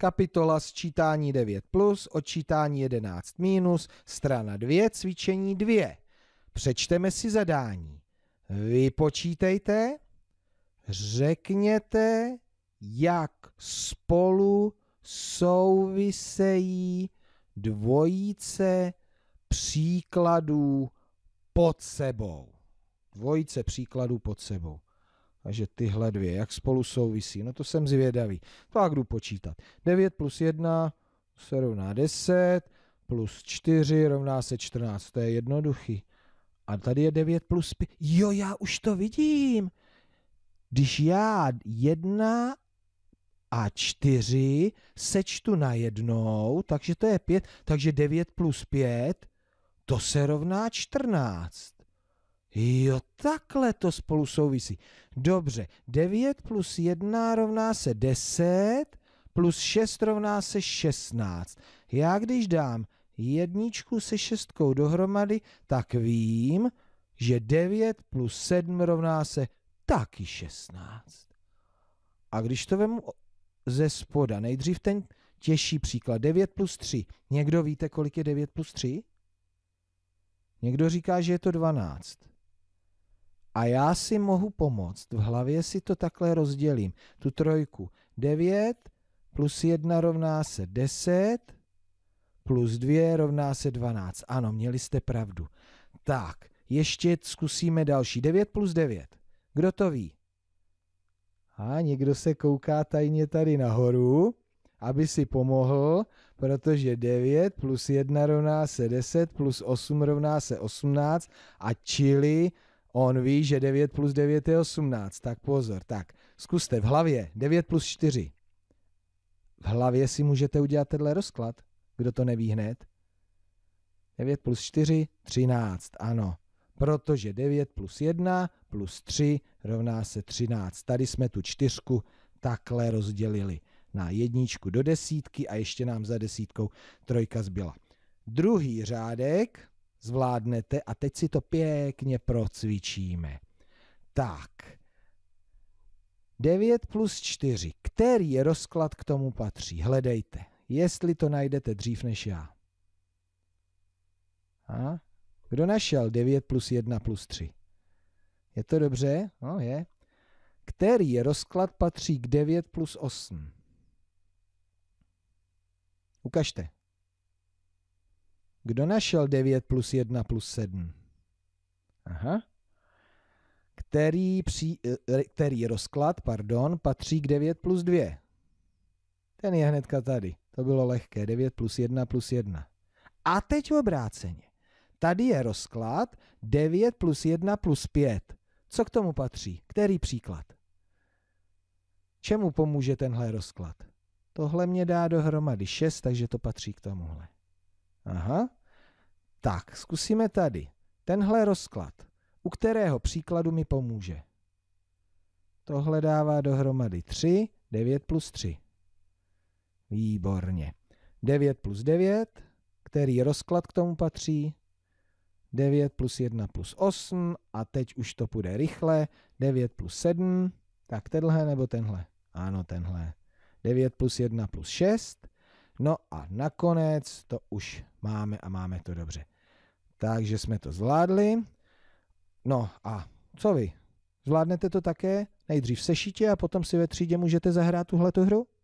kapitola sčítání 9 plus, odčítání 11 minus, strana 2, cvičení 2. Přečteme si zadání. Vypočítejte, řekněte, jak spolu souvisejí dvojice příkladů pod sebou. Dvojice příkladů pod sebou a že tyhle dvě, jak spolu souvisí, no to jsem zvědavý. Tak jdu počítat. 9 plus 1 se rovná 10, plus 4 rovná se 14, to je jednoduchý. A tady je 9 plus 5. Jo, já už to vidím. Když já 1 a 4 sečtu na jednou, takže to je 5, takže 9 plus 5, to se rovná 14. Jo, takhle to spolu souvisí. Dobře, 9 plus 1 rovná se 10, plus 6 rovná se 16. Já když dám jedničku se šestkou dohromady, tak vím, že 9 plus 7 rovná se taky 16. A když to vemu ze spoda, nejdřív ten těžší příklad, 9 plus 3. Někdo víte, kolik je 9 plus 3? Někdo říká, že je to 12. A já si mohu pomoct, v hlavě si to takhle rozdělím, tu trojku. 9 plus 1 rovná se 10, plus 2 rovná se 12. Ano, měli jste pravdu. Tak, ještě zkusíme další. 9 plus 9. Kdo to ví? A někdo se kouká tajně tady nahoru, aby si pomohl, protože 9 plus 1 rovná se 10, plus 8 rovná se 18 a čili On ví, že 9 plus 9 je 18, tak pozor, tak zkuste v hlavě 9 plus 4. V hlavě si můžete udělat tenhle rozklad, kdo to neví hned. 9 plus 4, 13, ano. Protože 9 plus 1 plus 3 rovná se 13. Tady jsme tu čtyřku takhle rozdělili na jedničku do desítky a ještě nám za desítkou trojka zbyla. Druhý řádek zvládnete a teď si to pěkně procvičíme. Tak, 9 plus 4, který je rozklad k tomu patří? Hledejte, jestli to najdete dřív než já. A? Kdo našel 9 plus 1 plus 3? Je to dobře? No je. Který je rozklad patří k 9 plus 8? Ukažte. Kdo našel 9 plus 1 plus 7? Aha. Který, při, eh, který rozklad pardon, patří k 9 plus 2? Ten je hnedka tady. To bylo lehké. 9 plus 1 plus 1. A teď obráceně. Tady je rozklad 9 plus 1 plus 5. Co k tomu patří? Který příklad? Čemu pomůže tenhle rozklad? Tohle mě dá dohromady 6, takže to patří k tomuhle. Aha. Tak, zkusíme tady. Tenhle rozklad, u kterého příkladu mi pomůže. Tohle dává dohromady 3, 9 plus 3. Výborně. 9 plus 9, který rozklad k tomu patří? 9 plus 1 plus 8 a teď už to půjde rychle. 9 plus 7, tak tenhle nebo tenhle? Ano, tenhle. 9 plus 1 plus 6 No a nakonec to už máme a máme to dobře. Takže jsme to zvládli. No a co vy? Zvládnete to také? Nejdřív sešitě a potom si ve třídě můžete zahrát tuhletu hru?